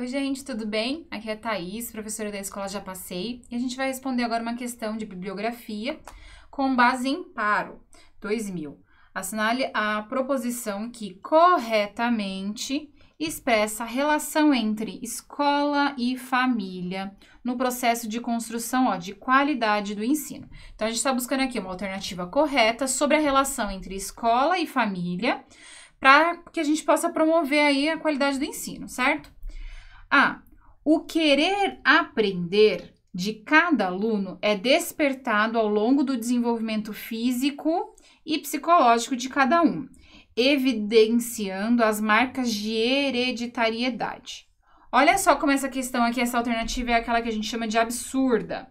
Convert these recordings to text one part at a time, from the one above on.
Oi, gente, tudo bem? Aqui é a Thaís, professora da Escola Já Passei, e a gente vai responder agora uma questão de bibliografia com base em paro 2000. Assinale a proposição que corretamente expressa a relação entre escola e família no processo de construção ó, de qualidade do ensino. Então, a gente está buscando aqui uma alternativa correta sobre a relação entre escola e família para que a gente possa promover aí a qualidade do ensino, certo? A. O querer aprender de cada aluno é despertado ao longo do desenvolvimento físico e psicológico de cada um, evidenciando as marcas de hereditariedade. Olha só como essa questão aqui, essa alternativa é aquela que a gente chama de absurda.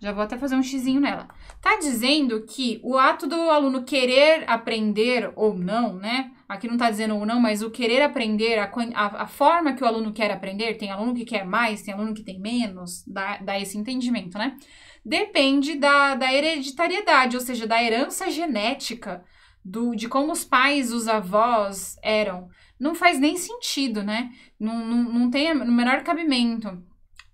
Já vou até fazer um xizinho nela. Tá dizendo que o ato do aluno querer aprender ou não, né? aqui não está dizendo ou não, mas o querer aprender, a, a, a, forma que o aluno quer aprender, tem aluno que quer mais, tem aluno que tem menos, dá, dá esse entendimento, né? Depende da, da hereditariedade, ou seja, da herança genética, do, de como os pais, os avós eram. Não faz nem sentido, né? Não, não, não tem o menor cabimento.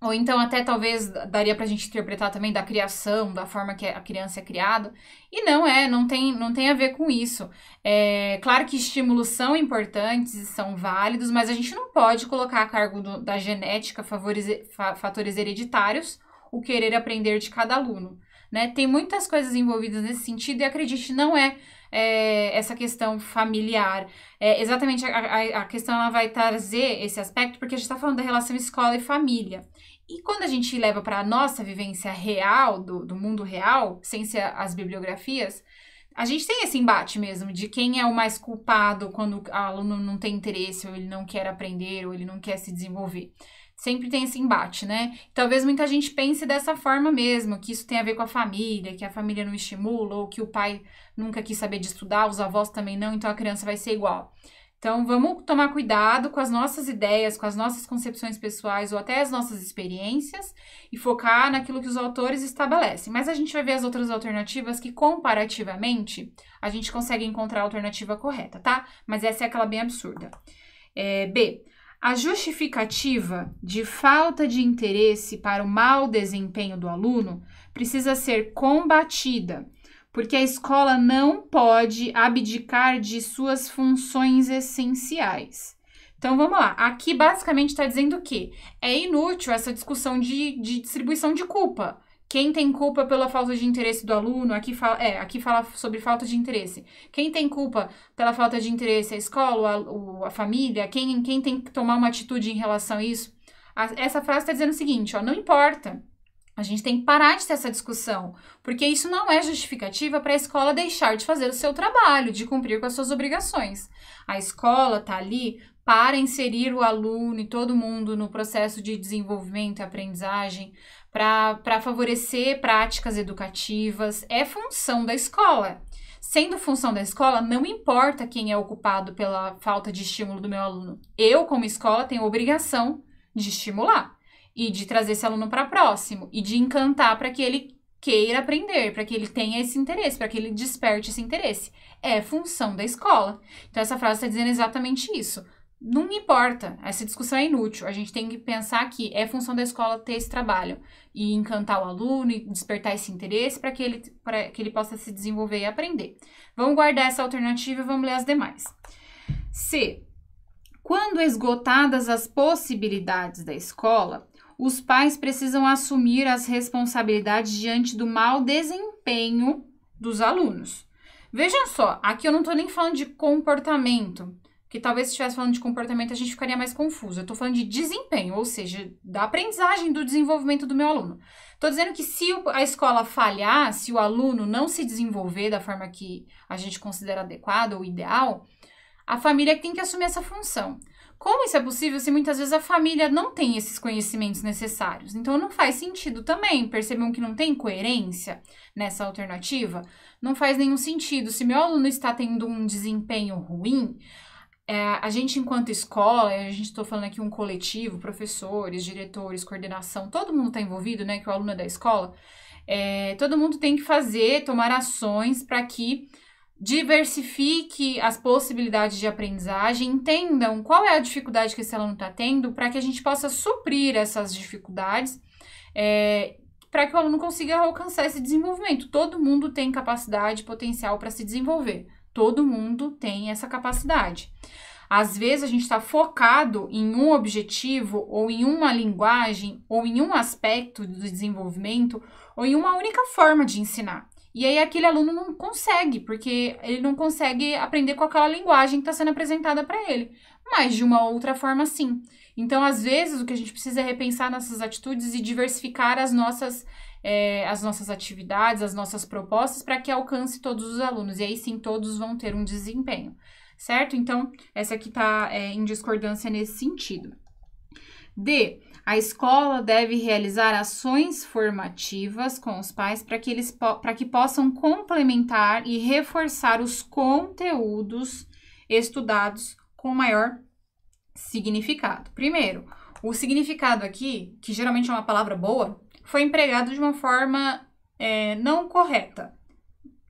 Ou então até talvez daria para a gente interpretar também da criação, da forma que a criança é criada. E não é, não tem, não tem a ver com isso. É, claro que estímulos são importantes e são válidos, mas a gente não pode colocar a cargo do, da genética, fa, fatores hereditários, o querer aprender de cada aluno né? Tem muitas coisas envolvidas nesse sentido e acredite, não é, é essa questão familiar. É, exatamente, a, a, a, questão ela vai trazer esse aspecto porque a gente está falando da relação escola e família. E quando a gente leva para a nossa vivência real, do, do mundo real, sem ser as bibliografias, a gente tem esse embate mesmo de quem é o mais culpado quando o aluno não tem interesse, ou ele não quer aprender, ou ele não quer se desenvolver sempre tem esse embate, né? Talvez muita gente pense dessa forma mesmo, que isso tem a ver com a família, que a família não estimula, ou que o pai nunca quis saber de estudar, os avós também não, então a criança vai ser igual. Então, vamos tomar cuidado com as nossas ideias, com as nossas concepções pessoais ou até as nossas experiências e focar naquilo que os autores estabelecem. Mas a gente vai ver as outras alternativas que, comparativamente, a gente consegue encontrar a alternativa correta, tá? Mas essa é aquela bem absurda. É, B. A justificativa de falta de interesse para o mau desempenho do aluno precisa ser combatida, porque a escola não pode abdicar de suas funções essenciais. Então vamos lá, aqui basicamente está dizendo que é inútil essa discussão de, de distribuição de culpa quem tem culpa pela falta de interesse do aluno? Aqui fala, é, aqui fala sobre falta de interesse. Quem tem culpa pela falta de interesse? A escola, a, a família? Quem, quem tem que tomar uma atitude em relação a isso? A, essa frase está dizendo o seguinte: ó, não importa. A gente tem que parar de ter essa discussão, porque isso não é justificativa para a escola deixar de fazer o seu trabalho, de cumprir com as suas obrigações. A escola está ali para inserir o aluno e todo mundo no processo de desenvolvimento e aprendizagem para favorecer práticas educativas, é função da escola. Sendo função da escola, não importa quem é ocupado pela falta de estímulo do meu aluno. Eu, como escola, tenho obrigação de estimular e de trazer esse aluno para próximo e de encantar para que ele queira aprender, para que ele tenha esse interesse, para que ele desperte esse interesse. É função da escola. Então, essa frase está dizendo exatamente isso não importa, essa discussão é inútil. A gente tem que pensar que é função da escola ter esse trabalho e encantar o aluno e despertar esse interesse para que, ele, que ele possa se desenvolver e aprender. Vamos guardar essa alternativa e vamos ler as demais. C. Quando esgotadas as possibilidades da escola, os pais precisam assumir as responsabilidades diante do mau desempenho dos alunos. Vejam só, aqui eu não estou nem falando de comportamento que talvez se estivesse falando de comportamento a gente ficaria mais confuso. Eu estou falando de desempenho, ou seja, da aprendizagem, do desenvolvimento do meu aluno. Estou dizendo que se a escola falhar, se o aluno não se desenvolver da forma que a gente considera adequada ou ideal, a família tem que assumir essa função. Como isso é possível se muitas vezes a família não tem esses conhecimentos necessários? Então não faz sentido também. Percebam que não tem coerência nessa alternativa? Não faz nenhum sentido. Se meu aluno está tendo um desempenho ruim, é, a gente, enquanto escola, a gente estou falando aqui um coletivo, professores, diretores, coordenação, todo mundo está envolvido, né? Que é o aluno é da escola, é, todo mundo tem que fazer, tomar ações para que diversifique as possibilidades de aprendizagem, entendam qual é a dificuldade que esse aluno está tendo, para que a gente possa suprir essas dificuldades. É, para que o aluno consiga alcançar esse desenvolvimento. Todo mundo tem capacidade potencial para se desenvolver. Todo mundo tem essa capacidade. Às vezes a gente está focado em um objetivo, ou em uma linguagem, ou em um aspecto do desenvolvimento, ou em uma única forma de ensinar. E aí aquele aluno não consegue, porque ele não consegue aprender com aquela linguagem que está sendo apresentada para ele mas de uma outra forma sim. Então, às vezes, o que a gente precisa é repensar nossas atitudes e diversificar as nossas, é, as nossas atividades, as nossas propostas, para que alcance todos os alunos. E aí sim, todos vão ter um desempenho, certo? Então, essa aqui está é, em discordância nesse sentido. D. A escola deve realizar ações formativas com os pais para que eles para que possam complementar e reforçar os conteúdos estudados com maior significado. Primeiro, o significado aqui, que geralmente é uma palavra boa, foi empregado de uma forma é, não correta.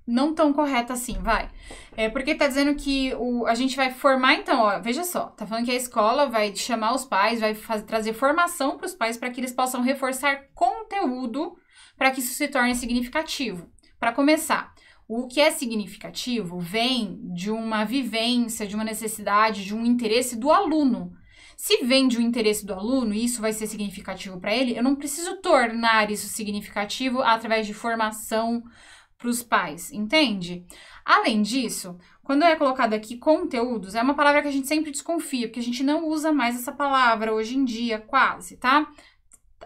Não tão correta assim, vai. É porque tá dizendo que o, a gente vai formar, então, ó, veja só, tá falando que a escola vai chamar os pais, vai fazer, trazer formação para os pais para que eles possam reforçar conteúdo para que isso se torne significativo. Para começar, o que é significativo vem de uma vivência, de uma necessidade, de um interesse do aluno. Se vem de um interesse do aluno e isso vai ser significativo para ele, eu não preciso tornar isso significativo através de formação para os pais, entende? Além disso, quando é colocado aqui conteúdos, é uma palavra que a gente sempre desconfia, porque a gente não usa mais essa palavra hoje em dia, quase, tá?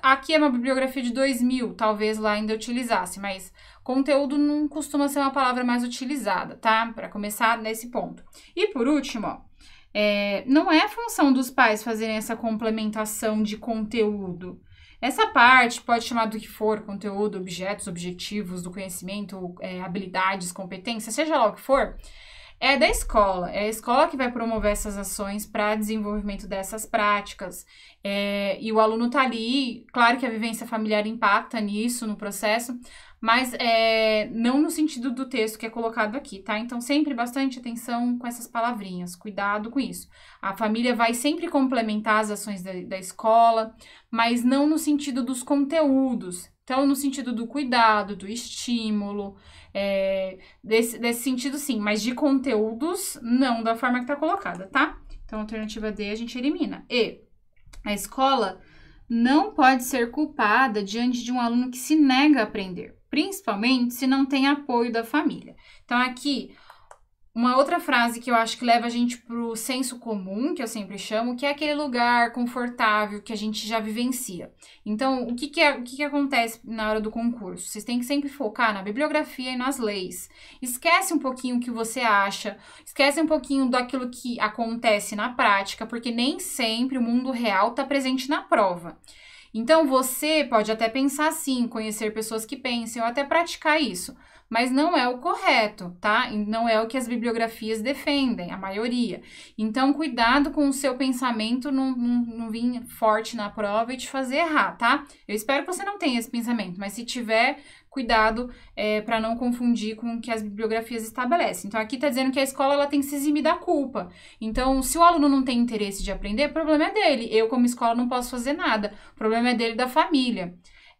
Aqui é uma bibliografia de 2000, talvez lá ainda utilizasse, mas conteúdo não costuma ser uma palavra mais utilizada, tá? Para começar nesse ponto. E por último, é, não é função dos pais fazerem essa complementação de conteúdo. Essa parte pode chamar do que for, conteúdo, objetos, objetivos do conhecimento, é, habilidades, competências, seja lá o que for é da escola. É a escola que vai promover essas ações para desenvolvimento dessas práticas. É, e o aluno está ali, claro que a vivência familiar impacta nisso, no processo, mas é, não no sentido do texto que é colocado aqui, tá? Então, sempre bastante atenção com essas palavrinhas, cuidado com isso. A família vai sempre complementar as ações da, da escola, mas não no sentido dos conteúdos. Então, no sentido do cuidado, do estímulo, é, desse, desse sentido sim, mas de conteúdos, não da forma que está colocada, tá? Então, alternativa D a gente elimina. E a escola não pode ser culpada diante de um aluno que se nega a aprender, principalmente se não tem apoio da família. Então, aqui uma outra frase que eu acho que leva a gente pro senso comum, que eu sempre chamo, que é aquele lugar confortável que a gente já vivencia. Então, o que que, é, o que, que acontece na hora do concurso? Vocês têm que sempre focar na bibliografia e nas leis. Esquece um pouquinho o que você acha, esquece um pouquinho daquilo que acontece na prática, porque nem sempre o mundo real está presente na prova. Então, você pode até pensar assim, conhecer pessoas que pensem, ou até praticar isso mas não é o correto, tá? E não é o que as bibliografias defendem, a maioria. Então, cuidado com o seu pensamento não, não, não vir forte na prova e te fazer errar, tá? Eu espero que você não tenha esse pensamento, mas se tiver, cuidado é, para não confundir com o que as bibliografias estabelecem. Então, aqui está dizendo que a escola ela tem que se eximir da culpa. Então, se o aluno não tem interesse de aprender, o problema é dele. Eu, como escola, não posso fazer nada. O problema é dele da família.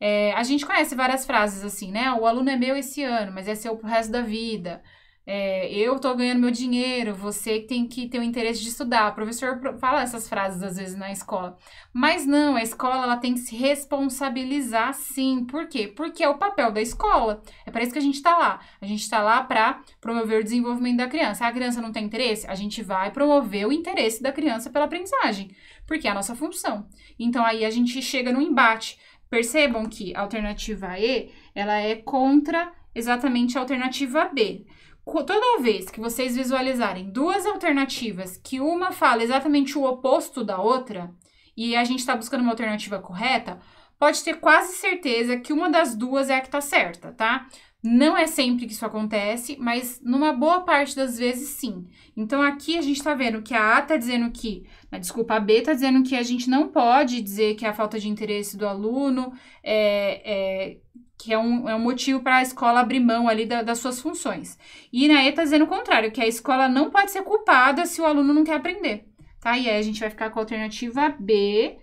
É, a gente conhece várias frases assim, né? O aluno é meu esse ano, mas é seu pro resto da vida. É, eu tô ganhando meu dinheiro, você tem que ter o interesse de estudar. O professor fala essas frases às vezes na escola. Mas não, a escola ela tem que se responsabilizar sim. Por quê? Porque é o papel da escola. É para isso que a gente tá lá. A gente tá lá para promover o desenvolvimento da criança. A criança não tem interesse? A gente vai promover o interesse da criança pela aprendizagem, porque é a nossa função. Então aí a gente chega no embate Percebam que a alternativa E, ela é contra exatamente a alternativa B. Toda vez que vocês visualizarem duas alternativas que uma fala exatamente o oposto da outra, e a gente está buscando uma alternativa correta, pode ter quase certeza que uma das duas é a que está certa, tá? Não é sempre que isso acontece, mas numa boa parte das vezes sim. Então aqui a gente está vendo que a A está dizendo que, desculpa, a B está dizendo que a gente não pode dizer que é a falta de interesse do aluno é, é que é um, é um motivo para a escola abrir mão ali da, das suas funções. E na E está dizendo o contrário, que a escola não pode ser culpada se o aluno não quer aprender. Tá? E aí a gente vai ficar com a alternativa B,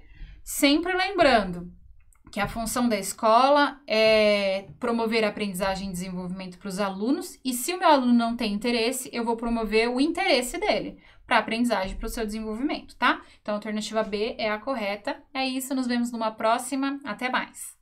sempre lembrando que a função da escola é promover a aprendizagem e desenvolvimento para os alunos, e se o meu aluno não tem interesse, eu vou promover o interesse dele para a aprendizagem para o seu desenvolvimento, tá? Então a alternativa B é a correta. É isso, nos vemos numa próxima. Até mais.